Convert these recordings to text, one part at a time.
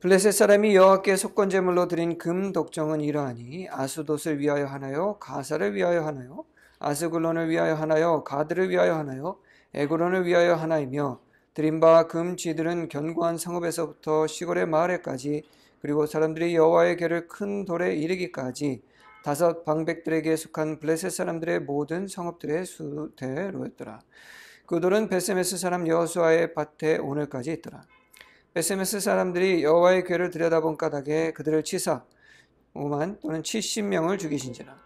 블레셋 사람이 여호와께 속건 제물로 드린 금 독정은 이러하니 아수돗을 위하여 하나요 가사를 위하여 하나요 아스글론을 위하여 하나요 가드를 위하여 하나요 에그론을 위하여 하나이며 드린 바금 쥐들은 견고한 성읍에서부터 시골의 마을에까지 그리고 사람들이 여호와의 개를 큰 돌에 이르기까지 다섯 방백들에게 속한 블레셋 사람들의 모든 성읍들의 수대로였더라. 그 돌은 베세메스 사람 여수아의 밭에 오늘까지 있더라. s m 스 사람들이 여호와의 괴를 들여다본 까닭에 그들을 치사 5만 또는 70명을 죽이신지라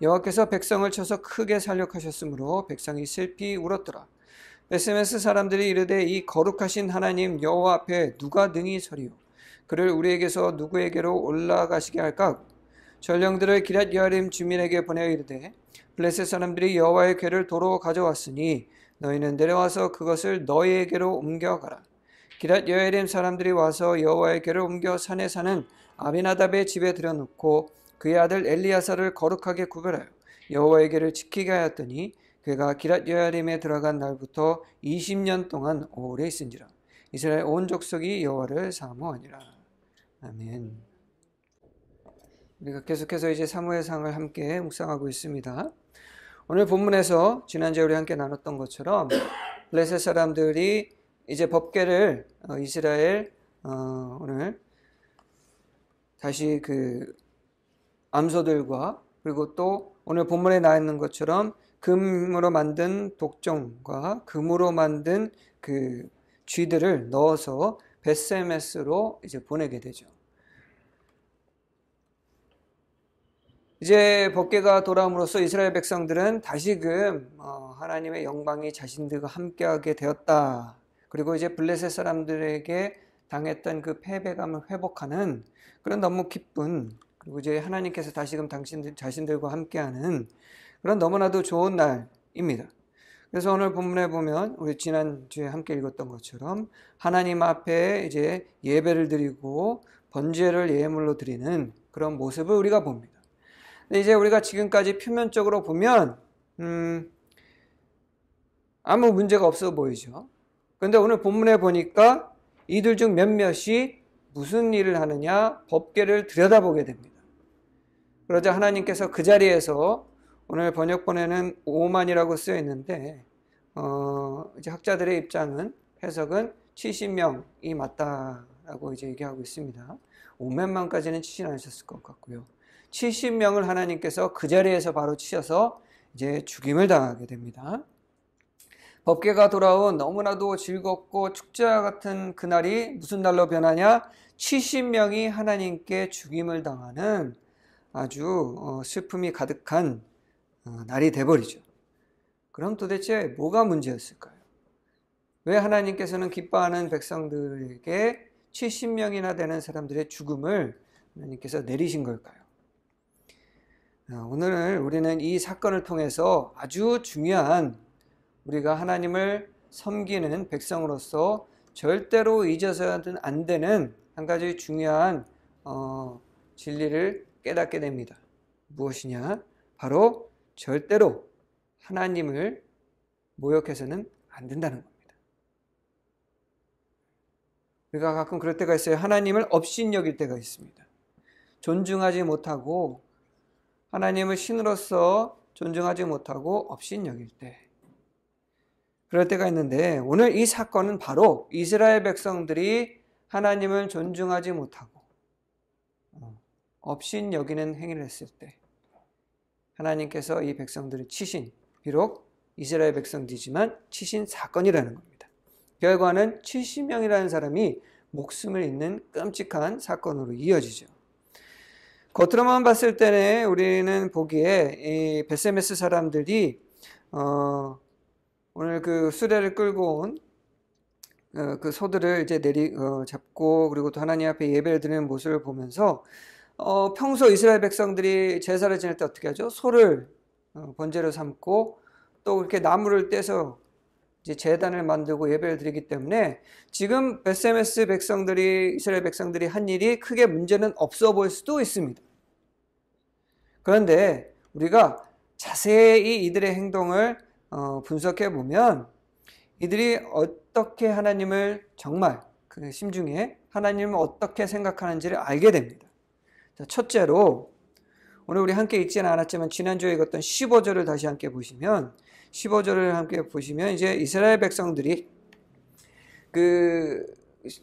여호와께서 백성을 쳐서 크게 살력하셨으므로 백성이 슬피 울었더라 SMS 사람들이 이르되 이 거룩하신 하나님 여호와 앞에 누가 능히 서리요 그를 우리에게서 누구에게로 올라가시게 할까 전령들을 기랏 여림 주민에게 보내어 이르되 블레셋 사람들이 여호와의 궤를 도로 가져왔으니 너희는 내려와서 그것을 너희에게로 옮겨가라 기랏 여엘림 사람들이 와서 여호와에게를 옮겨 산에 사는 아비나답의 집에 들여놓고 그의 아들 엘리야사를 거룩하게 구별하여 여호와에게를 지키게 하였더니 그가 기랏 여야림에 들어간 날부터 20년 동안 오래 있은지라 이스라엘 온 족속이 여호와를 사모하니라 아멘. 우리가 계속해서 이제 사무엘상을 함께 묵상하고 있습니다. 오늘 본문에서 지난주에 우리 함께 나눴던 것처럼 블레셋 사람들이 이제 법계를 어, 이스라엘 어, 오늘 다시 그 암소들과 그리고 또 오늘 본문에 나 있는 것처럼 금으로 만든 독종과 금으로 만든 그 쥐들을 넣어서 베스메스로 이제 보내게 되죠. 이제 법계가 돌아옴으로써 이스라엘 백성들은 다시금 어, 하나님의 영광이 자신들과 함께하게 되었다. 그리고 이제 블레셋 사람들에게 당했던 그 패배감을 회복하는 그런 너무 기쁜 그리고 이제 하나님께서 다시금 당신들 자신들과 함께하는 그런 너무나도 좋은 날입니다. 그래서 오늘 본문에 보면 우리 지난주에 함께 읽었던 것처럼 하나님 앞에 이제 예배를 드리고 번제를 예물로 드리는 그런 모습을 우리가 봅니다. 근데 이제 우리가 지금까지 표면적으로 보면 음, 아무 문제가 없어 보이죠. 그런데 오늘 본문에 보니까 이들 중 몇몇이 무슨 일을 하느냐 법계를 들여다보게 됩니다. 그러자 하나님께서 그 자리에서 오늘 번역본에는 오만이라고 쓰여 있는데 어, 이제 학자들의 입장은 해석은 70명이 맞다라고 이제 얘기하고 있습니다. 5만만까지는 치진 않으셨을 것 같고요. 70명을 하나님께서 그 자리에서 바로 치셔서 이제 죽임을 당하게 됩니다. 법계가 돌아온 너무나도 즐겁고 축제와 같은 그날이 무슨 날로 변하냐? 70명이 하나님께 죽임을 당하는 아주 어, 슬픔이 가득한 어, 날이 돼버리죠. 그럼 도대체 뭐가 문제였을까요? 왜 하나님께서는 기뻐하는 백성들에게 70명이나 되는 사람들의 죽음을 하나님께서 내리신 걸까요? 어, 오늘 우리는 이 사건을 통해서 아주 중요한 우리가 하나님을 섬기는 백성으로서 절대로 잊어서는 안 되는 한 가지 중요한 어, 진리를 깨닫게 됩니다. 무엇이냐? 바로 절대로 하나님을 모욕해서는 안 된다는 겁니다. 우리가 가끔 그럴 때가 있어요. 하나님을 업신여길 때가 있습니다. 존중하지 못하고 하나님을 신으로서 존중하지 못하고 업신여길 때 그럴 때가 있는데 오늘 이 사건은 바로 이스라엘 백성들이 하나님을 존중하지 못하고 없인 어, 여기는 행위를 했을 때 하나님께서 이 백성들을 치신 비록 이스라엘 백성들이지만 치신 사건이라는 겁니다. 결과는 70명이라는 사람이 목숨을 잃는 끔찍한 사건으로 이어지죠. 겉으로만 봤을 때는 우리는 보기에 이 베세메스 사람들이 어, 오늘 그 수레를 끌고 온그 어, 소들을 이제 내리 어, 잡고 그리고 또 하나님 앞에 예배를 드리는 모습을 보면서 어, 평소 이스라엘 백성들이 제사를 지낼 때 어떻게 하죠? 소를 어, 번제로 삼고 또 이렇게 나무를 떼서 이제 재단을 만들고 예배를 드리기 때문에 지금 SMS 백성들이 이스라엘 백성들이 한 일이 크게 문제는 없어 보일 수도 있습니다. 그런데 우리가 자세히 이들의 행동을 어, 분석해 보면 이들이 어떻게 하나님을 정말 그 심중에 하나님을 어떻게 생각하는지를 알게 됩니다. 자, 첫째로 오늘 우리 함께 읽지는 않았지만 지난주에 읽었던 15절을 다시 함께 보시면 15절을 함께 보시면 이제 이스라엘 백성들이 그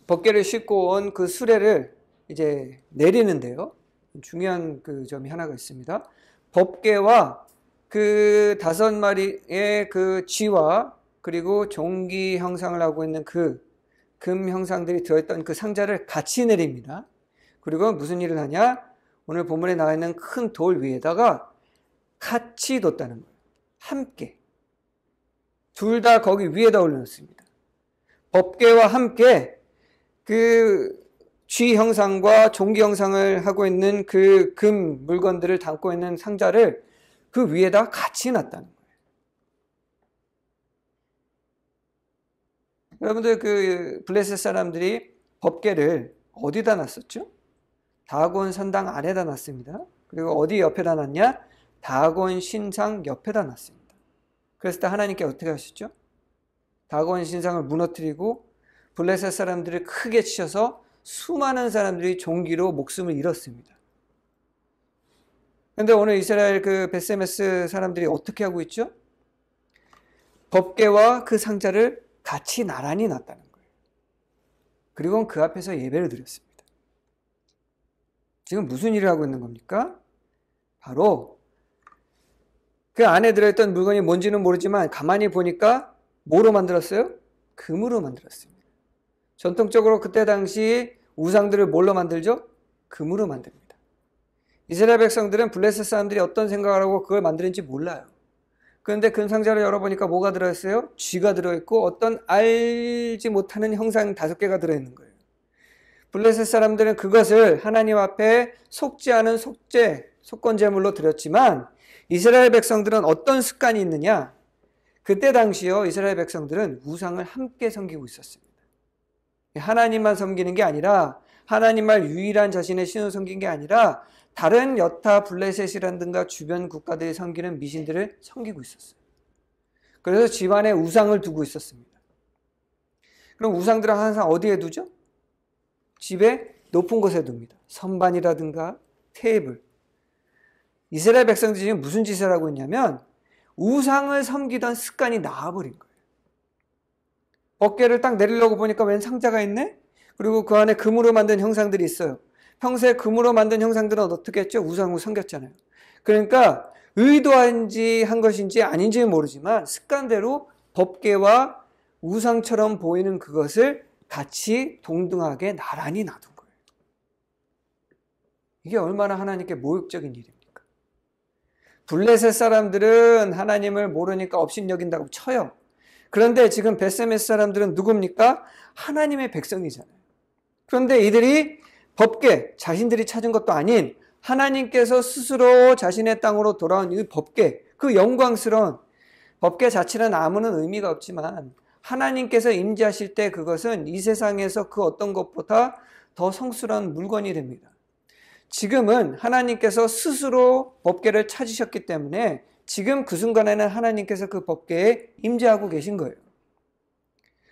벗개를 싣고 온 그 수레를 이제 내리는데요. 중요한 그 점이 하나가 있습니다. 법계와 그 다섯 마리의 그 쥐와 그리고 종기 형상을 하고 있는 그 금 형상들이 들어있던 그 상자를 같이 내립니다. 그리고 무슨 일을 하냐? 오늘 본문에 나와 있는 큰 돌 위에다가 같이 뒀다는 거예요. 함께. 둘 다 거기 위에다 올려놓습니다. 법계와 함께 그 쥐 형상과 종기 형상을 하고 있는 그 금 물건들을 담고 있는 상자를 그위에다 같이 놨다는 거예요. 여러분들 그 블레셋 사람들이 법계를 어디다 놨었죠? 다곤 선당 아래다 놨습니다. 그리고 어디 옆에다 놨냐? 다곤 신상 옆에다 놨습니다. 그랬을 때 하나님께 어떻게 하셨죠? 다곤 신상을 무너뜨리고 블레셋 사람들을 크게 치셔서 수많은 사람들이 종기로 목숨을 잃었습니다. 근데 오늘 이스라엘 그 베세메스 사람들이 어떻게 하고 있죠? 법계와 그 상자를 같이 나란히 놨다는 거예요. 그리고 그 앞에서 예배를 드렸습니다. 지금 무슨 일을 하고 있는 겁니까? 바로 그 안에 들어있던 물건이 뭔지는 모르지만 가만히 보니까 뭐로 만들었어요? 금으로 만들었습니다. 전통적으로 그때 당시 우상들을 뭘로 만들죠? 금으로 만듭니다. 이스라엘 백성들은 블레셋 사람들이 어떤 생각을 하고 그걸 만드는지 몰라요. 그런데 금상자를 열어보니까 뭐가 들어있어요? 쥐가 들어있고 어떤 알지 못하는 형상 다섯 개가 들어있는 거예요. 블레셋 사람들은 그것을 하나님 앞에 속지 않은 속죄, 속건제물로 드렸지만 이스라엘 백성들은 어떤 습관이 있느냐? 그때 당시요, 이스라엘 백성들은 우상을 함께 섬기고 있었습니다. 하나님만 섬기는 게 아니라 하나님만 유일한 자신의 신을 섬긴 게 아니라 다른 여타 블레셋이라든가 주변 국가들이 섬기는 미신들을 섬기고 있었어요. 그래서 집안에 우상을 두고 있었습니다. 그럼 우상들은 항상 어디에 두죠? 집에 높은 곳에 둡니다. 선반이라든가 테이블. 이스라엘 백성들이 무슨 짓을 하고 있냐면 우상을 섬기던 습관이 나아버린 거예요. 어깨를 딱 내리려고 보니까 웬 상자가 있네? 그리고 그 안에 금으로 만든 형상들이 있어요. 평소에 금으로 만든 형상들은 어떻게 했죠? 우상으로 섬겼잖아요. 그러니까 의도한지 한 것인지 아닌지 모르지만 습관대로 법계와 우상처럼 보이는 그것을 같이 동등하게 나란히 놔둔 거예요. 이게 얼마나 하나님께 모욕적인 일입니까? 블레셋 사람들은 하나님을 모르니까 업신여긴다고 쳐요. 그런데 지금 베세메 사람들은 누굽니까? 하나님의 백성이잖아요. 그런데 이들이 법계 자신들이 찾은 것도 아닌 하나님께서 스스로 자신의 땅으로 돌아온 이 법계 그 영광스러운 법계 자체는 아무런 의미가 없지만 하나님께서 임재하실 때 그것은 이 세상에서 그 어떤 것보다 더 성스러운 물건이 됩니다. 지금은 하나님께서 스스로 법계를 찾으셨기 때문에 지금 그 순간에는 하나님께서 그 법계에 임재하고 계신 거예요.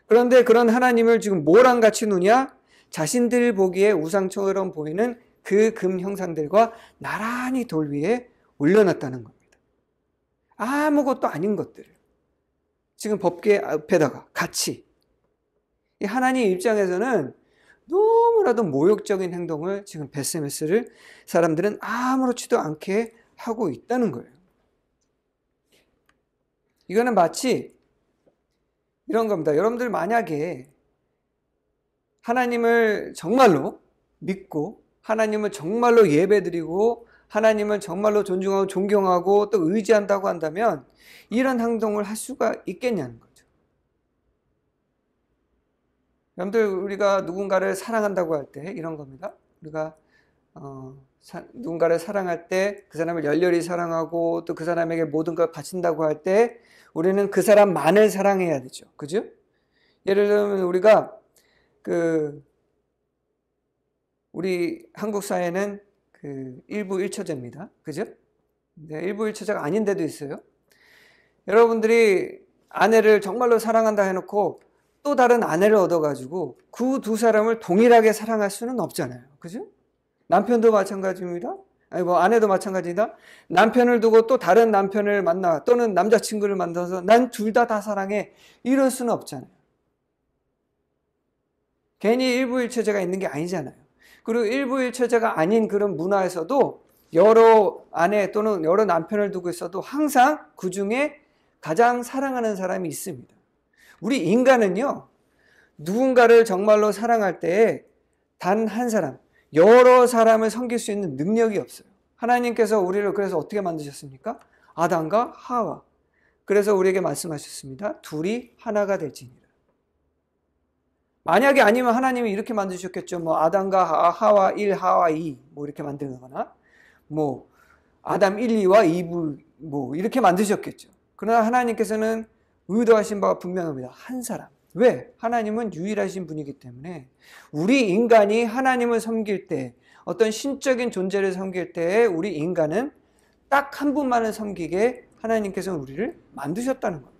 그런데 그런 하나님을 지금 뭐랑 같이 누냐? 자신들 보기에 우상처럼 보이는 그 금 형상들과 나란히 돌 위에 올려놨다는 겁니다. 아무것도 아닌 것들을 지금 법계 앞에다가 같이 하나님 입장에서는 너무나도 모욕적인 행동을 지금 베스메스를 사람들은 아무렇지도 않게 하고 있다는 거예요. 이거는 마치 이런 겁니다. 여러분들 만약에 하나님을 정말로 믿고 하나님을 정말로 예배드리고 하나님을 정말로 존중하고 존경하고 또 의지한다고 한다면 이런 행동을 할 수가 있겠냐는 거죠. 여러분들 우리가 누군가를 사랑한다고 할 때 이런 겁니다. 우리가 어, 사, 누군가를 사랑할 때 그 사람을 열렬히 사랑하고 또 그 사람에게 모든 걸 바친다고 할 때 우리는 그 사람만을 사랑해야 되죠. 그죠? 예를 들면 우리가 그 우리 한국 사회는 그 일부 일처제입니다. 그죠? 네, 일부 일처제가 아닌 데도 있어요. 여러분들이 아내를 정말로 사랑한다 해놓고 또 다른 아내를 얻어가지고 그 두 사람을 동일하게 사랑할 수는 없잖아요. 그죠? 남편도 마찬가지입니다. 아니 뭐 아내도 마찬가지다. 남편을 두고 또 다른 남편을 만나 또는 남자친구를 만나서 난 둘 다다 다 사랑해 이럴 수는 없잖아요. 괜히 일부일처제가 있는 게 아니잖아요. 그리고 일부일처제가 아닌 그런 문화에서도 여러 아내 또는 여러 남편을 두고 있어도 항상 그 중에 가장 사랑하는 사람이 있습니다. 우리 인간은요, 누군가를 정말로 사랑할 때 단 한 사람, 여러 사람을 섬길 수 있는 능력이 없어요. 하나님께서 우리를 그래서 어떻게 만드셨습니까? 아담과 하와. 그래서 우리에게 말씀하셨습니다. 둘이 하나가 될지니라. 만약에 아니면 하나님이 이렇게 만드셨겠죠. 뭐 아담과 하와 1, 하와 2뭐 이렇게 만드는 거나 뭐 아담 1, 2와 2부 뭐 이렇게 만드셨겠죠. 그러나 하나님께서는 의도하신 바가 분명합니다. 한 사람. 왜? 하나님은 유일하신 분이기 때문에 우리 인간이 하나님을 섬길 때 어떤 신적인 존재를 섬길 때 우리 인간은 딱 한 분만을 섬기게 하나님께서 우리를 만드셨다는 겁니다.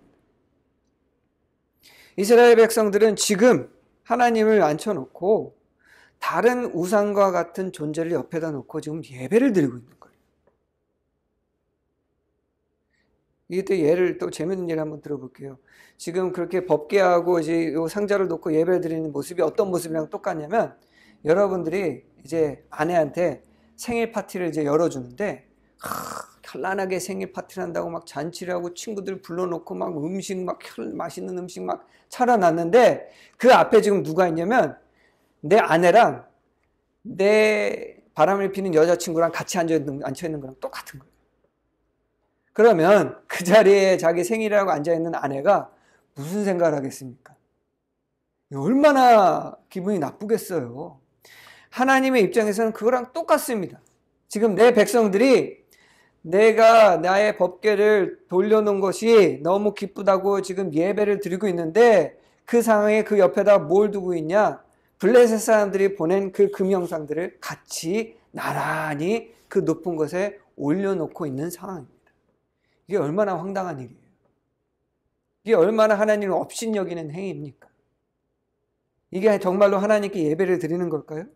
이스라엘 백성들은 지금 하나님을 앉혀놓고 다른 우상과 같은 존재를 옆에다 놓고 지금 예배를 드리고 있는 거예요. 이때 예를 또 재밌는 예를 한번 들어볼게요. 지금 그렇게 법계하고 이제 요 상자를 놓고 예배 드리는 모습이 어떤 모습이랑 똑같냐면 여러분들이 이제 아내한테 생일 파티를 이제 열어주는데 하, 찬란하게 생일 파티를 한다고 막 잔치를 하고 친구들 불러놓고 막 음식 막 맛있는 음식 막 차려놨는데 그 앞에 지금 누가 있냐면 내 아내랑 내 바람을 피는 여자친구랑 같이 앉아있는, 앉혀있는 거랑 똑같은 거예요. 그러면 그 자리에 자기 생일이라고 앉아있는 아내가 무슨 생각을 하겠습니까? 얼마나 기분이 나쁘겠어요. 하나님의 입장에서는 그거랑 똑같습니다. 지금 내 백성들이 내가 나의 법계를 돌려놓은 것이 너무 기쁘다고 지금 예배를 드리고 있는데 그 상황에 그 옆에다 뭘 두고 있냐? 블레셋 사람들이 보낸 그 금영상들을 같이 나란히 그 높은 곳에 올려놓고 있는 상황입니다. 이게 얼마나 황당한 일이에요. 이게 얼마나 하나님을 없인 여기는 행위입니까? 이게 정말로 하나님께 예배를 드리는 걸까요?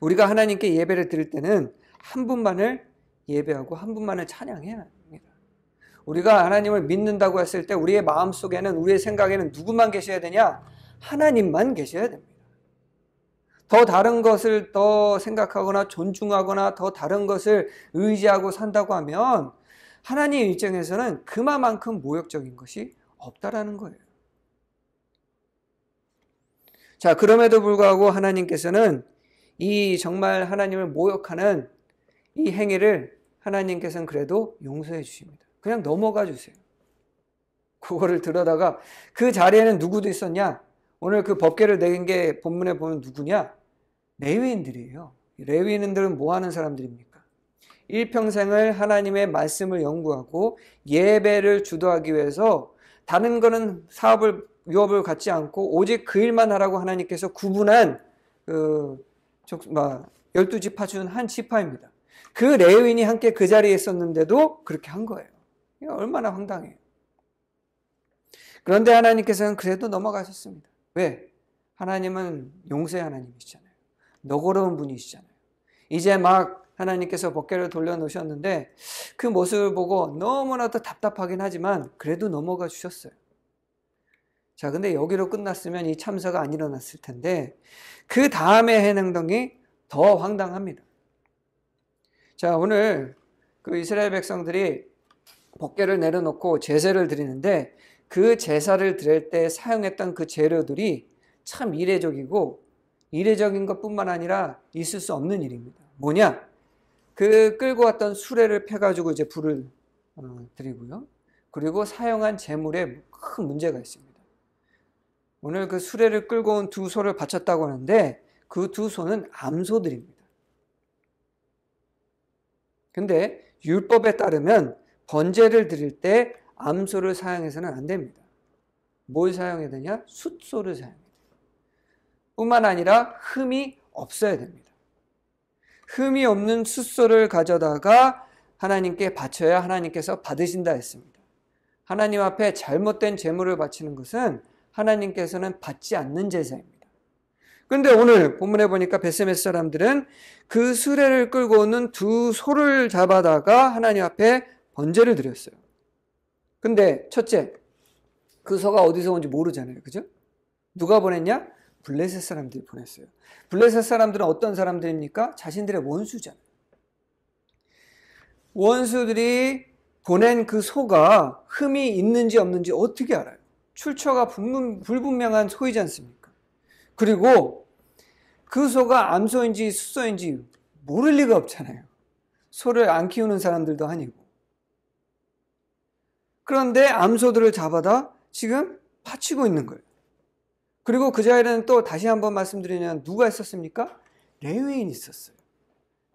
우리가 하나님께 예배를 드릴 때는 한 분만을 예배하고 한 분만을 찬양해야 합니다. 우리가 하나님을 믿는다고 했을 때 우리의 마음 속에는 우리의 생각에는 누구만 계셔야 되냐? 하나님만 계셔야 됩니다. 더 다른 것을 더 생각하거나 존중하거나 더 다른 것을 의지하고 산다고 하면 하나님 입장에서는 그만큼 모욕적인 것이 없다라는 거예요. 자, 그럼에도 불구하고 하나님께서는 이 정말 하나님을 모욕하는 이 행위를 하나님께서는 그래도 용서해 주십니다. 그냥 넘어가 주세요. 그거를 들여다가 그 자리에는 누구도 있었냐? 오늘 그 법계를 내게 본문에 보면 누구냐? 레위인들이에요. 레위인들은 뭐 하는 사람들입니까? 일평생을 하나님의 말씀을 연구하고 예배를 주도하기 위해서 다른 거는 사업을 유업을 갖지 않고 오직 그 일만 하라고 하나님께서 구분한 그 12지파 뭐, 중한 지파입니다. 그 레위인이 함께 그 자리에 있었는데도 그렇게 한 거예요. 얼마나 황당해요. 그런데 하나님께서는 그래도 넘어가셨습니다. 왜? 하나님은 용서의 하나님이시잖아요. 너그러운 분이시잖아요. 이제 막 하나님께서 벗개를 돌려놓으셨는데 그 모습을 보고 너무나도 답답하긴 하지만 그래도 넘어가 주셨어요. 자, 근데 여기로 끝났으면 이 참사가 안 일어났을 텐데 그 다음에 해행동이 더 황당합니다. 자, 오늘 그 이스라엘 백성들이 법계를 내려놓고 제사를 드리는데 그 제사를 드릴 때 사용했던 그 재료들이 참 이례적이고 이례적인 것뿐만 아니라 있을 수 없는 일입니다. 뭐냐? 그 끌고 왔던 수레를 펴가지고 이제 불을 어, 드리고요. 그리고 사용한 재물에 큰 문제가 있습니다. 오늘 그 수레를 끌고 온 두 소를 바쳤다고 하는데 그 두 소는 암소들입니다. 근데 율법에 따르면 번제를 드릴 때 암소를 사용해서는 안 됩니다. 뭘 사용해야 되냐? 숫소를 사용해야 돼요. 뿐만 아니라 흠이 없어야 됩니다. 흠이 없는 숫소를 가져다가 하나님께 바쳐야 하나님께서 받으신다 했습니다. 하나님 앞에 잘못된 제물을 바치는 것은 하나님께서는 받지 않는 제사입니다. 근데 오늘 본문에 보니까 베세메 사람들은 그 수레를 끌고 오는 두 소를 잡아다가 하나님 앞에 번제를 드렸어요. 근데 첫째, 그 소가 어디서 온지 모르잖아요. 그죠? 누가 보냈냐? 블레셋 사람들이 보냈어요. 블레셋 사람들은 어떤 사람들입니까? 자신들의 원수잖아요. 원수들이 보낸 그 소가 흠이 있는지 없는지 어떻게 알아요? 출처가 불분명한 소이지 않습니까? 그리고 그 소가 암소인지 수소인지 모를 리가 없잖아요. 소를 안 키우는 사람들도 아니고. 그런데 암소들을 잡아다 지금 바치고 있는 거예요. 그리고 그 자리에는 또 다시 한번 말씀드리면 누가 있었습니까? 레위인이 있었어요.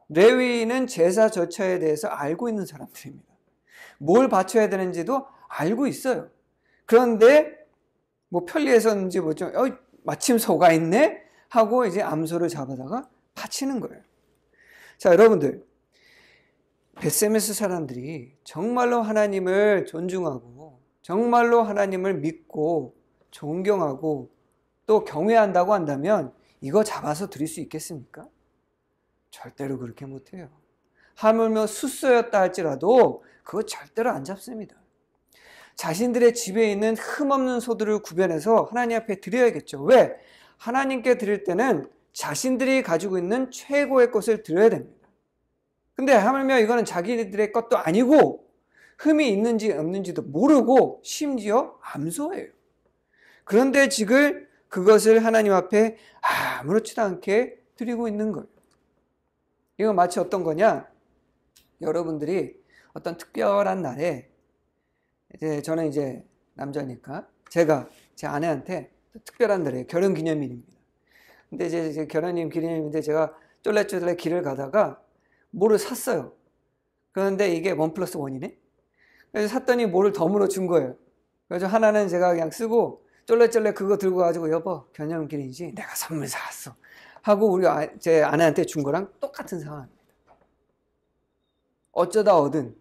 레위인은 제사 절차에 대해서 알고 있는 사람들입니다. 뭘 바쳐야 되는지도 알고 있어요. 그런데 뭐 편리해서인지 뭐죠? 어, 마침 소가 있네 하고 이제 암소를 잡아다가 파치는 거예요. 자, 여러분들. 베세메스 사람들이 정말로 하나님을 존중하고 정말로 하나님을 믿고 존경하고 또 경외한다고 한다면 이거 잡아서 드릴 수 있겠습니까? 절대로 그렇게 못해요. 하물며 수소였다 할지라도 그거 절대로 안 잡습니다. 자신들의 집에 있는 흠없는 소들을 구별해서 하나님 앞에 드려야겠죠. 왜? 하나님께 드릴 때는 자신들이 가지고 있는 최고의 것을 드려야 됩니다. 근데 하물며 이거는 자기들의 것도 아니고 흠이 있는지 없는지도 모르고 심지어 암소예요. 그런데 지금 그것을 하나님 앞에 아무렇지도 않게 드리고 있는 거예요. 이거 마치 어떤 거냐? 여러분들이 어떤 특별한 날에 이제 저는 이제 남자니까 제가 제 아내한테 특별한 날이에요. 결혼 기념일입니다. 근데 이제 결혼 기념일인데 제가 쫄래쫄래 길을 가다가 뭐를 샀어요. 그런데 이게 원 플러스 원이네? 그래서 샀더니 뭐를 덤으로 준 거예요. 그래서 하나는 제가 그냥 쓰고 쫄래쫄래 그거 들고 가지고 여보 겨냥기인지 내가 선물 사왔어 하고 우리 아, 제 아내한테 준 거랑 똑같은 상황입니다. 어쩌다 얻은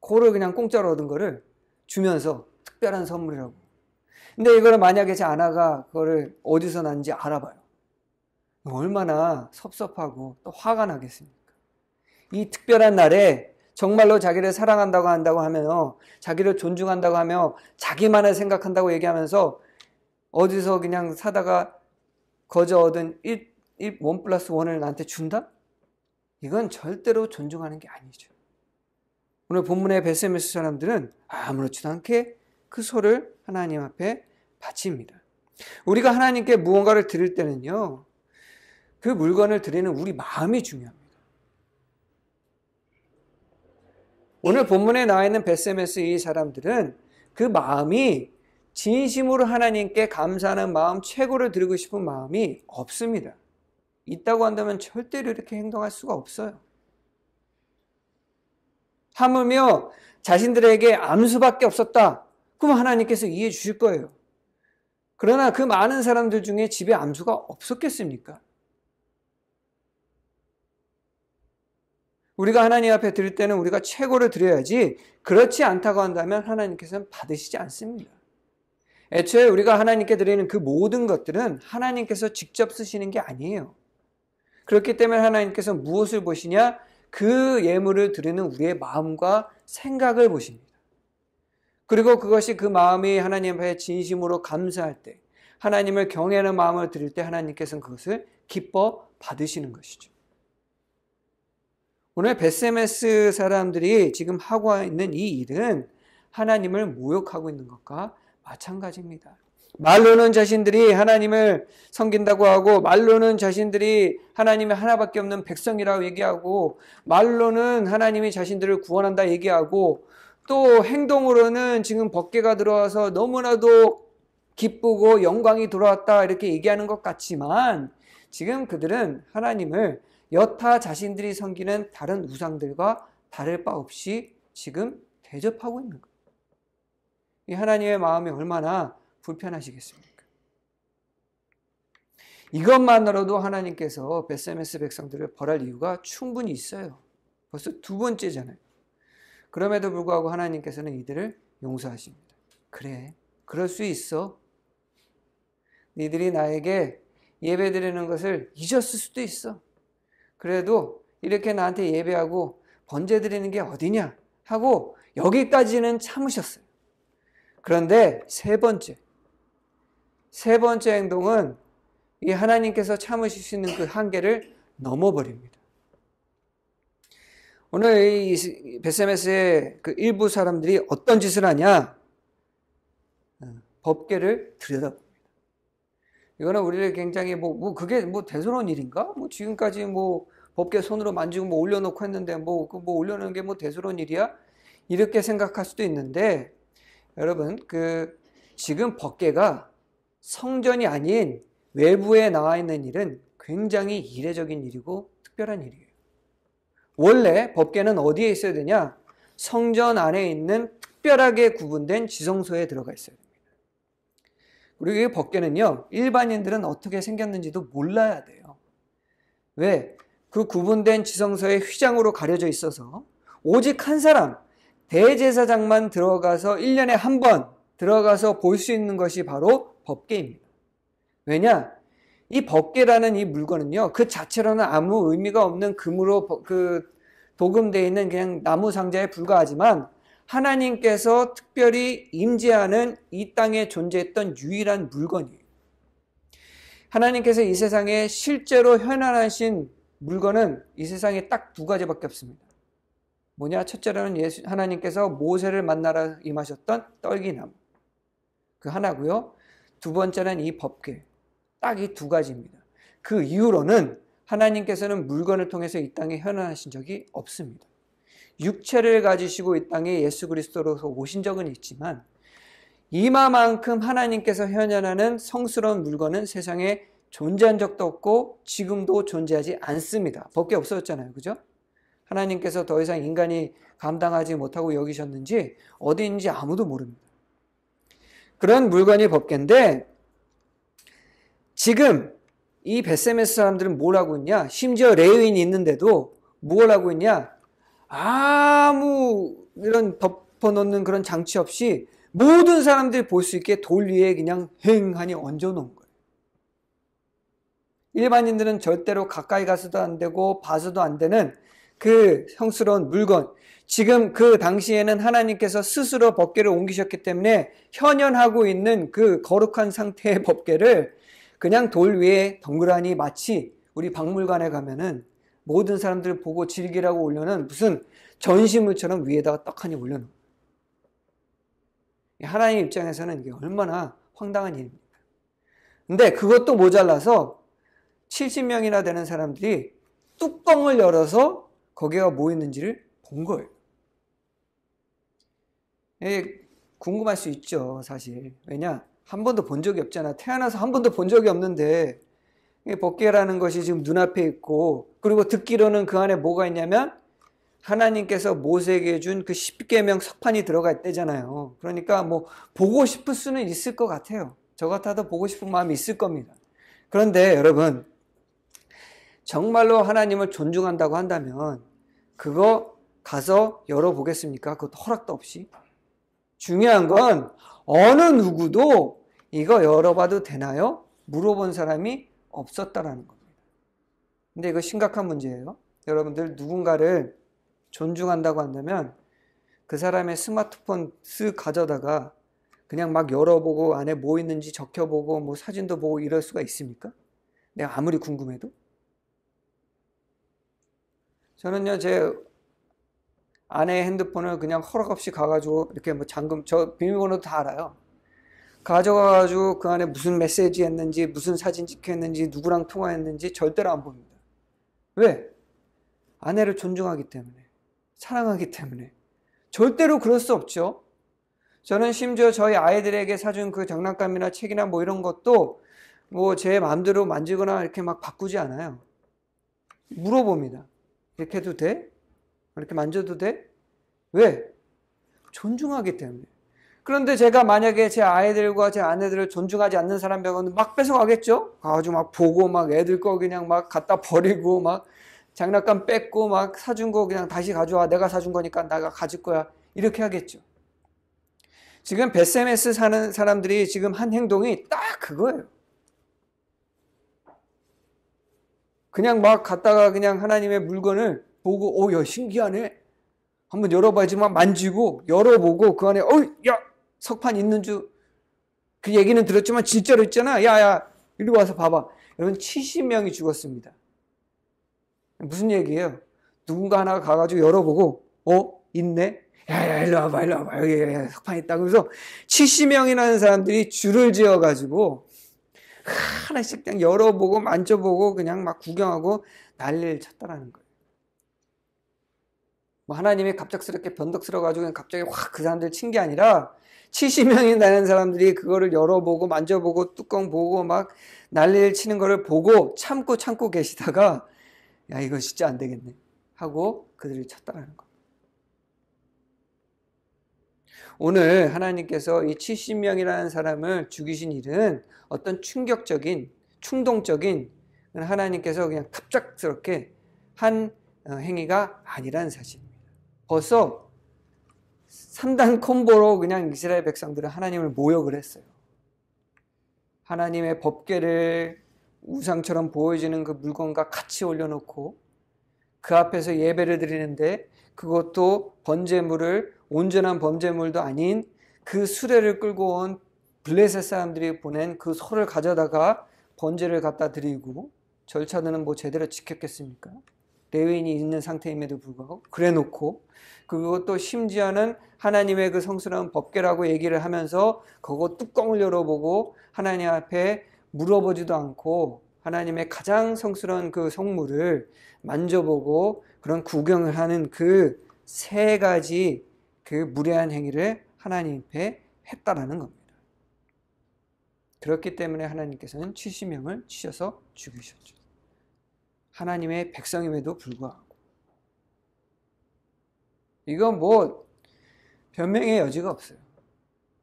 고를 그냥 공짜로 얻은 거를 주면서 특별한 선물이라고. 근데 이거를 만약에 제 아나가 그거를 어디서 난지 알아봐요. 얼마나 섭섭하고 또 화가 나겠습니까? 이 특별한 날에 정말로 자기를 사랑한다고 한다고 하며 자기를 존중한다고 하며 자기만을 생각한다고 얘기하면서 어디서 그냥 사다가 거저 얻은 1, 1, 플러스 1을 나한테 준다? 이건 절대로 존중하는 게 아니죠. 오늘 본문의 베세메스 사람들은 아무렇지도 않게 그 소를 하나님 앞에 바칩니다. 우리가 하나님께 무언가를 드릴 때는요, 그 물건을 드리는 우리 마음이 중요합니다. 오늘 본문에 나와 있는 베세메스 이 사람들은 그 마음이 진심으로 하나님께 감사하는 마음, 최고를 드리고 싶은 마음이 없습니다. 있다고 한다면 절대로 이렇게 행동할 수가 없어요. 하물며 자신들에게 암수밖에 없었다. 그럼 하나님께서 이해해 주실 거예요. 그러나 그 많은 사람들 중에 집에 암수가 없었겠습니까? 우리가 하나님 앞에 드릴 때는 우리가 최고를 드려야지 그렇지 않다고 한다면 하나님께서는 받으시지 않습니다. 애초에 우리가 하나님께 드리는 그 모든 것들은 하나님께서 직접 쓰시는 게 아니에요. 그렇기 때문에 하나님께서 무엇을 보시냐? 그 예물을 드리는 우리의 마음과 생각을 보십니다. 그리고 그것이 그 마음이 하나님 앞에 진심으로 감사할 때, 하나님을 경외하는 마음을 드릴 때 하나님께서는 그것을 기뻐 받으시는 것이죠. 오늘 베세메스 사람들이 지금 하고 있는 이 일은 하나님을 모욕하고 있는 것과 마찬가지입니다. 말로는 자신들이 하나님을 섬긴다고 하고 말로는 자신들이 하나님의 하나밖에 없는 백성이라고 얘기하고 말로는 하나님이 자신들을 구원한다 얘기하고 또 행동으로는 지금 법계가 들어와서 너무나도 기쁘고 영광이 돌아왔다 이렇게 얘기하는 것 같지만 지금 그들은 하나님을 여타 자신들이 섬기는 다른 우상들과 다를 바 없이 지금 대접하고 있는 거예요. 이 하나님의 마음이 얼마나 불편하시겠습니까? 이것만으로도 하나님께서 베세메스 백성들을 벌할 이유가 충분히 있어요. 벌써 두 번째잖아요. 그럼에도 불구하고 하나님께서는 이들을 용서하십니다. 그래, 그럴 수 있어. 니들이 나에게 예배 드리는 것을 잊었을 수도 있어. 그래도 이렇게 나한테 예배하고 번제 드리는 게 어디냐 하고 여기까지는 참으셨어요. 그런데 세 번째, 세 번째 행동은 이 하나님께서 참으실 수 있는 그 한계를 넘어버립니다. 오늘 이 베세메스의 그 일부 사람들이 어떤 짓을 하냐? 어, 법계를 들여다봅니다. 이거는 우리를 굉장히 뭐, 뭐 그게 뭐 대소로운 일인가? 뭐 지금까지 뭐 법계 손으로 만지고 뭐 올려놓고 했는데 뭐, 그 뭐 올려놓은 게뭐 대소로운 일이야? 이렇게 생각할 수도 있는데 여러분 그 지금 법계가 성전이 아닌 외부에 나와 있는 일은 굉장히 이례적인 일이고 특별한 일이에요. 원래 법계는 어디에 있어야 되냐? 성전 안에 있는 특별하게 구분된 지성소에 들어가 있어야 됩니다. 그리고 이 법계는요, 일반인들은 어떻게 생겼는지도 몰라야 돼요. 왜? 그 구분된 지성소에 휘장으로 가려져 있어서 오직 한 사람, 대제사장만 들어가서 1년에 한 번 들어가서 볼 수 있는 것이 바로 법계입니다. 왜냐? 이 법계라는 이 물건은요, 그 자체로는 아무 의미가 없는 금으로 그 도금되어 있는 그냥 나무 상자에 불과하지만 하나님께서 특별히 임재하는 이 땅에 존재했던 유일한 물건이에요. 하나님께서 이 세상에 실제로 현안하신 물건은 이 세상에 딱 두 가지밖에 없습니다. 뭐냐? 첫째로는 예수, 하나님께서 모세를 만나라 임하셨던 떨기나무. 그 하나고요. 두 번째는 이 법궤. 딱이 두 가지입니다. 그 이후로는 하나님께서는 물건을 통해서 이 땅에 현현하신 적이 없습니다. 육체를 가지시고 이 땅에 예수 그리스도로 오신 적은 있지만 이마만큼 하나님께서 현현하는 성스러운 물건은 세상에 존재한 적도 없고 지금도 존재하지 않습니다. 법계 없어졌잖아요. 그죠? 하나님께서 더 이상 인간이 감당하지 못하고 여기셨는지 어디 인지 아무도 모릅니다. 그런 물건이 법계인데 지금 이 베세메스 사람들은 뭘 하고 있냐? 심지어 레위인이 있는데도 뭘 하고 있냐? 아무 이런 덮어놓는 그런 장치 없이 모든 사람들이 볼 수 있게 돌 위에 그냥 횡하니 얹어놓은 거예요. 일반인들은 절대로 가까이 가서도 안 되고 봐서도 안 되는 그 형스러운 물건, 지금 그 당시에는 하나님께서 스스로 법계를 옮기셨기 때문에 현현하고 있는 그 거룩한 상태의 법계를 그냥 돌 위에 덩그라니 마치 우리 박물관에 가면은 모든 사람들 보고 즐기라고 올려놓은 무슨 전시물처럼 위에다가 떡하니 올려놓은 하나님 입장에서는 이게 얼마나 황당한 일입니까? 근데 그것도 모자라서 70명이나 되는 사람들이 뚜껑을 열어서 거기가 뭐 있는지를 본 거예요. 예, 궁금할 수 있죠, 사실. 왜냐? 한 번도 본 적이 없잖아. 태어나서 한 번도 본 적이 없는데, 법계라는 예, 것이 지금 눈앞에 있고, 그리고 듣기로는 그 안에 뭐가 있냐면, 하나님께서 모세에게 준그1 0개명 석판이 들어가 있대잖아요. 그러니까 뭐, 보고 싶을 수는 있을 것 같아요. 저 같아도 보고 싶은 마음이 있을 겁니다. 그런데 여러분, 정말로 하나님을 존중한다고 한다면, 그거 가서 열어보겠습니까? 그것 허락도 없이. 중요한 건 어느 누구도 이거 열어봐도 되나요? 물어본 사람이 없었다라는 겁니다. 근데 이거 심각한 문제예요. 여러분들 누군가를 존중한다고 한다면 그 사람의 스마트폰 쓱 가져다가 그냥 막 열어보고 안에 뭐 있는지 적혀보고 뭐 사진도 보고 이럴 수가 있습니까? 내가 아무리 궁금해도? 저는요, 제 아내의 핸드폰을 그냥 허락 없이 가가지고 이렇게 뭐 잠금 저 비밀번호도 다 알아요. 가져가가지고 그 안에 무슨 메시지 했는지 무슨 사진 찍혔는지 누구랑 통화했는지 절대로 안 봅니다. 왜? 아내를 존중하기 때문에 사랑하기 때문에 절대로 그럴 수 없죠. 저는 심지어 저희 아이들에게 사준 그 장난감이나 책이나 뭐 이런 것도 뭐 제 마음대로 만지거나 이렇게 막 바꾸지 않아요. 물어봅니다. 이렇게 해도 돼? 이렇게 만져도 돼? 왜? 존중하기 때문에. 그런데 제가 만약에 제 아이들과 제 아내들을 존중하지 않는 사람 병원은 막 뺏어가겠죠? 아주 막 보고 막 애들 거 그냥 막 갖다 버리고 막 장난감 뺏고 막 사준 거 그냥 다시 가져와. 내가 사준 거니까 내가 가질 거야. 이렇게 하겠죠. 지금 베세메스 사는 사람들이 지금 한 행동이 딱 그거예요. 그냥 막 갔다가 그냥 하나님의 물건을 보고 오야 어, 신기하네. 한번 열어봐지만 야 만지고 열어보고 그 안에 어야 석판 있는 줄 그 얘기는 들었지만 진짜로 있잖아. 야야 이리 와서 봐봐. 여러분 70명이 죽었습니다. 무슨 얘기예요? 누군가 하나가 가가지고 열어보고 어 있네. 야야 일로 와봐 일로 와봐 여기 야, 야, 석판 있다. 그래서 70명이라는 사람들이 줄을 지어가지고 하나씩 그냥 열어보고 만져보고 그냥 막 구경하고 난리를 쳤다라는 거예요. 뭐 하나님이 갑작스럽게 변덕스러 워 가지고 갑자기 확 그 사람들 친 게 아니라 70명이 나는 사람들이 그거를 열어보고 만져보고 뚜껑 보고 막 난리를 치는 거를 보고 참고 참고 계시다가 야 이거 진짜 안 되겠네 하고 그들을 쳤다라는 거. 오늘 하나님께서 이 70명이라는 사람을 죽이신 일은 어떤 충격적인 충동적인 하나님께서 그냥 갑작스럽게 한 어, 행위가 아니라는 사실. 벌써 3단 콤보로 그냥 이스라엘 백성들은 하나님을 모욕을 했어요. 하나님의 법궤를 우상처럼 보여지는 그 물건과 같이 올려놓고 그 앞에서 예배를 드리는데 그것도 번제물을 온전한 번제물도 아닌 그 수레를 끌고 온 블레셋 사람들이 보낸 그 소를 가져다가 번제를 갖다 드리고 절차는 뭐 제대로 지켰겠습니까? 레위인이 있는 상태임에도 불구하고 그래 놓고 그것도 심지어는 하나님의 그 성스러운 법계라고 얘기를 하면서 그거 뚜껑을 열어보고 하나님 앞에 물어보지도 않고 하나님의 가장 성스러운 그 성물을 만져보고 그런 구경을 하는 그 세 가지 그 무례한 행위를 하나님 앞에 했다라는 겁니다. 그렇기 때문에 하나님께서는 70명을 치셔서 죽이셨죠. 하나님의 백성임에도 불구하고 이건 뭐 변명의 여지가 없어요.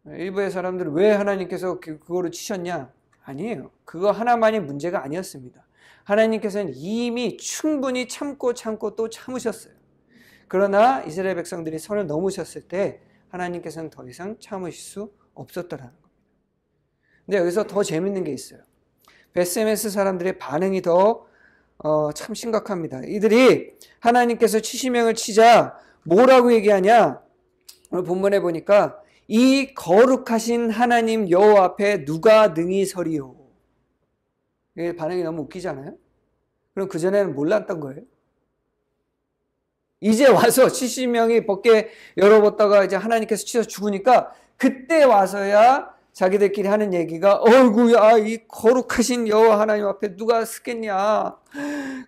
일부의 사람들은 왜 하나님께서 그, 그거를 치셨냐? 아니에요. 그거 하나만이 문제가 아니었습니다. 하나님께서는 이미 충분히 참고 참고 또 참으셨어요. 그러나 이스라엘 백성들이 선을 넘으셨을 때 하나님께서는 더 이상 참으실 수 없었더라는 겁니다. 근데 여기서 더 재밌는 게 있어요. 베스메스 사람들의 반응이 더 어, 참 심각합니다. 이들이 하나님께서 70명을 치자 뭐라고 얘기하냐? 오늘 본문에 보니까 이 거룩하신 하나님 여호와 앞에 누가 능히 서리요? 이게 반응이 너무 웃기잖아요. 그럼 그 전에는 몰랐던 거예요. 이제 와서 70명이 벗게 열어봤다가 이제 하나님께서 치서 죽으니까 그때 와서야 자기들끼리 하는 얘기가 어이구야 이 거룩하신 여호와 하나님 앞에 누가 쓰겠냐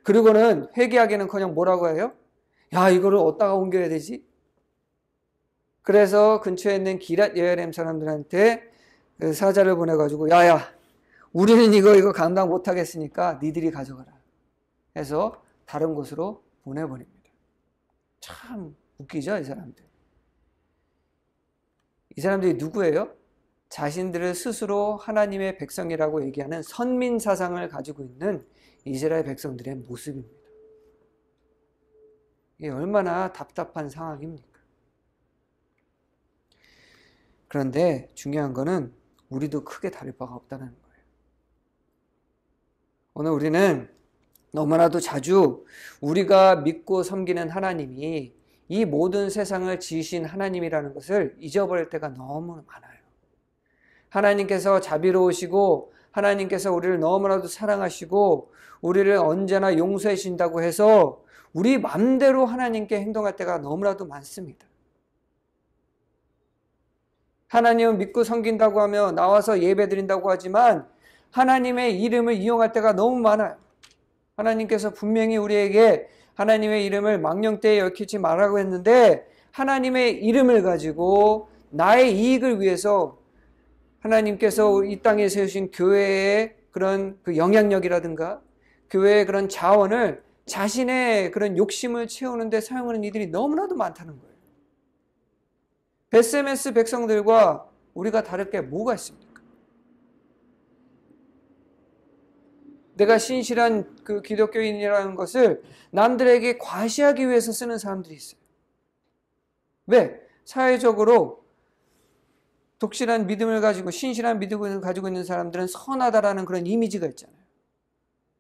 그리고는 회개하기는 그냥 뭐라고 해요? 야 이거를 어디다가 옮겨야 되지? 그래서 근처에 있는 기랏 예레렘 사람들한테 그 사자를 보내가지고 야야 우리는 이거 이거 감당 못하겠으니까 니들이 가져가라 해서 다른 곳으로 보내버립니다. 참 웃기죠 이 사람들. 이 사람들이 누구예요? 자신들을 스스로 하나님의 백성이라고 얘기하는 선민 사상을 가지고 있는 이스라엘 백성들의 모습입니다. 이게 얼마나 답답한 상황입니까? 그런데 중요한 거는 우리도 크게 다를 바가 없다는 거예요. 오늘 우리는 너무나도 자주 우리가 믿고 섬기는 하나님이 이 모든 세상을 지으신 하나님이라는 것을 잊어버릴 때가 너무 많아요. 하나님께서 자비로우시고 하나님께서 우리를 너무나도 사랑하시고 우리를 언제나 용서해 주신다고 해서 우리 맘대로 하나님께 행동할 때가 너무나도 많습니다. 하나님을 믿고 섬긴다고 하며 나와서 예배 드린다고 하지만 하나님의 이름을 이용할 때가 너무 많아요. 하나님께서 분명히 우리에게 하나님의 이름을 망령때에 얽히지 말라고 했는데 하나님의 이름을 가지고 나의 이익을 위해서 하나님께서 이 땅에 세우신 교회의 그런 그 영향력이라든가 교회의 그런 자원을 자신의 그런 욕심을 채우는데 사용하는 이들이 너무나도 많다는 거예요. 베세메스 백성들과 우리가 다를 게 뭐가 있습니까? 내가 신실한 그 기독교인이라는 것을 남들에게 과시하기 위해서 쓰는 사람들이 있어요. 왜? 사회적으로 독실한 믿음을 가지고 신실한 믿음을 가지고 있는 사람들은 선하다라는 그런 이미지가 있잖아요.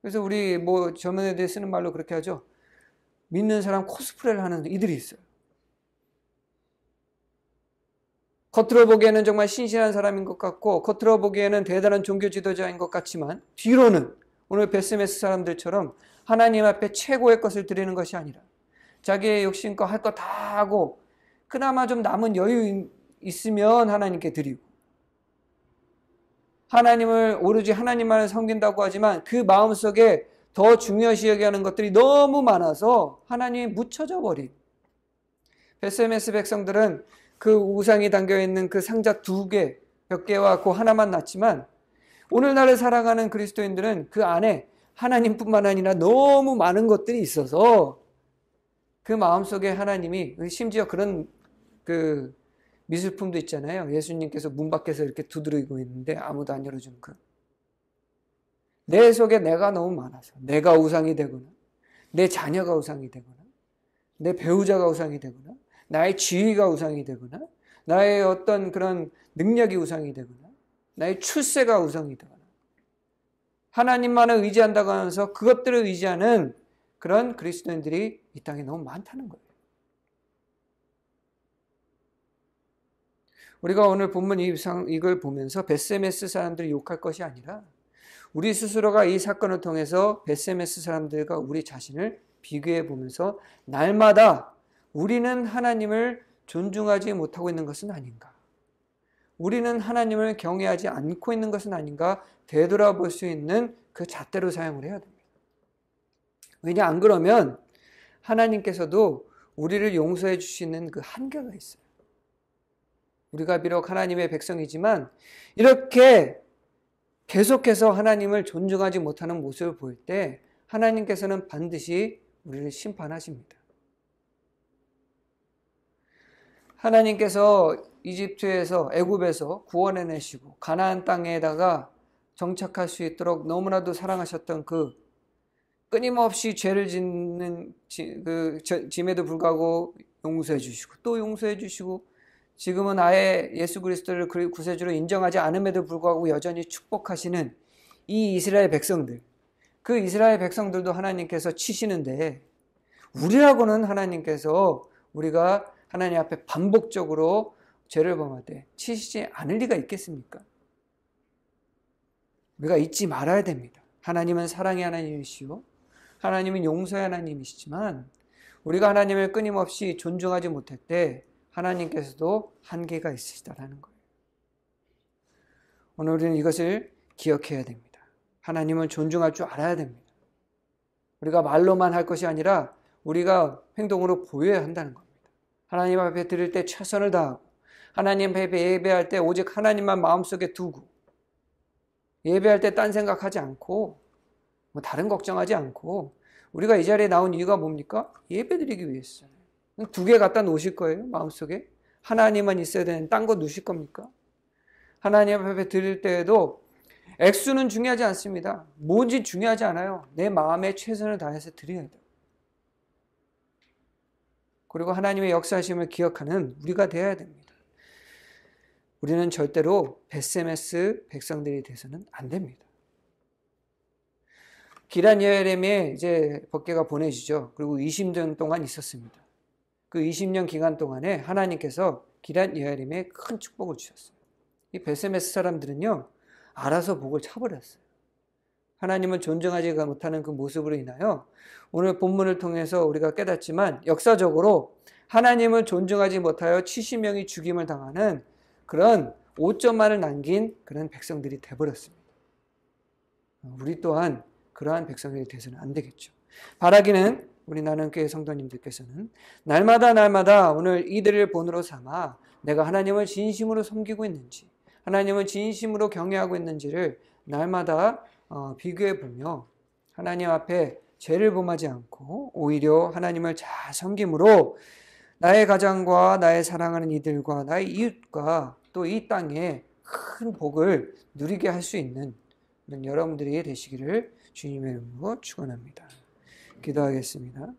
그래서 우리 뭐 저면에 대해 쓰는 말로 그렇게 하죠. 믿는 사람 코스프레를 하는 이들이 있어요. 겉으로 보기에는 정말 신실한 사람인 것 같고 겉으로 보기에는 대단한 종교 지도자인 것 같지만 뒤로는 오늘 베스메스 사람들처럼 하나님 앞에 최고의 것을 드리는 것이 아니라 자기의 욕심껏 할것 다 하고 그나마 좀 남은 여유 있으면 하나님께 드리고 하나님을 오로지 하나님만을 섬긴다고 하지만 그 마음속에 더 중요시 여기하는 것들이 너무 많아서 하나님이 묻혀져 버린 베스메스 백성들은 그 우상이 담겨 있는 그 상자 두 개, 몇 개와 그 하나만 났지만 오늘날을 살아가는 그리스도인들은 그 안에 하나님뿐만 아니라 너무 많은 것들이 있어서 그 마음속에 하나님이 심지어 그런 그 미술품도 있잖아요. 예수님께서 문 밖에서 이렇게 두드리고 있는데 아무도 안 열어주는 그. 내 속에 내가 너무 많아서 내가 우상이 되거나 내 자녀가 우상이 되거나 내 배우자가 우상이 되거나 나의 지위가 우상이 되거나 나의 어떤 그런 능력이 우상이 되거나 나의 출세가 우상이 되거나 하나님만을 의지한다고 하면서 그것들을 의지하는 그런 그리스도인들이 이 땅에 너무 많다는 거예요. 우리가 오늘 본문 이상 이걸 보면서 베세메스 사람들을 욕할 것이 아니라 우리 스스로가 이 사건을 통해서 베세메스 사람들과 우리 자신을 비교해 보면서 날마다 우리는 하나님을 존중하지 못하고 있는 것은 아닌가? 우리는 하나님을 경외하지 않고 있는 것은 아닌가? 되돌아볼 수 있는 그 잣대로 사용을 해야 됩니다. 왜냐 안 그러면 하나님께서도 우리를 용서해 주시는 그 한계가 있어요. 우리가 비록 하나님의 백성이지만 이렇게 계속해서 하나님을 존중하지 못하는 모습을 보일 때 하나님께서는 반드시 우리를 심판하십니다. 하나님께서 이집트에서 애굽에서 구원해내시고 가나안 땅에다가 정착할 수 있도록 너무나도 사랑하셨던 그 끊임없이 죄를 짓는 지, 그, 짐에도 불구하고 용서해 주시고 또 용서해 주시고 지금은 아예 예수 그리스도를 그 구세주로 인정하지 않음에도 불구하고 여전히 축복하시는 이 이스라엘 백성들, 그 이스라엘 백성들도 하나님께서 치시는데 우리라고는 하나님께서 우리가 하나님 앞에 반복적으로 죄를 범하되 치시지 않을 리가 있겠습니까? 우리가 잊지 말아야 됩니다. 하나님은 사랑의 하나님이시오 하나님은 용서의 하나님이시지만 우리가 하나님을 끊임없이 존중하지 못할 때 하나님께서도 한계가 있으시다라는 거예요. 오늘 우리는 이것을 기억해야 됩니다. 하나님을 존중할 줄 알아야 됩니다. 우리가 말로만 할 것이 아니라 우리가 행동으로 보여야 한다는 겁니다. 하나님 앞에 드릴 때 최선을 다하고 하나님 앞에 예배할 때 오직 하나님만 마음속에 두고 예배할 때 딴 생각하지 않고 뭐 다른 걱정하지 않고 우리가 이 자리에 나온 이유가 뭡니까? 예배드리기 위해서잖아요. 두개 갖다 놓으실 거예요, 마음속에. 하나님만 있어야 되는 딴거 놓으실 겁니까? 하나님 앞에 드릴 때에도 액수는 중요하지 않습니다. 뭔지 중요하지 않아요. 내 마음에 최선을 다해서 드려야 돼요. 그리고 하나님의 역사심을 기억하는 우리가 되어야 됩니다. 우리는 절대로 베세메스 백성들이 돼서는 안 됩니다. 기란 예레미에 이제 법계가 보내지죠. 그리고 20년 동안 있었습니다. 그 20년 기간 동안에 하나님께서 기란 예아림에 큰 축복을 주셨어요. 이 베세메스 사람들은요, 알아서 복을 차버렸어요. 하나님을 존중하지 못하는 그 모습으로 인하여 오늘 본문을 통해서 우리가 깨닫지만 역사적으로 하나님을 존중하지 못하여 70명이 죽임을 당하는 그런 5점만을 남긴 그런 백성들이 돼버렸습니다. 우리 또한 그러한 백성들이 돼서는 안 되겠죠. 바라기는 우리 나는교회 성도님들께서는 날마다 날마다 오늘 이들을 본으로 삼아 내가 하나님을 진심으로 섬기고 있는지 하나님을 진심으로 경외하고 있는지를 날마다 어, 비교해 보며 하나님 앞에 죄를 범하지 않고 오히려 하나님을 잘 섬김으로 나의 가장과 나의 사랑하는 이들과 나의 이웃과 또 이 땅에 큰 복을 누리게 할 수 있는 여러분들이 되시기를 주님의 이름으로 축원합니다. 기도하겠습니다.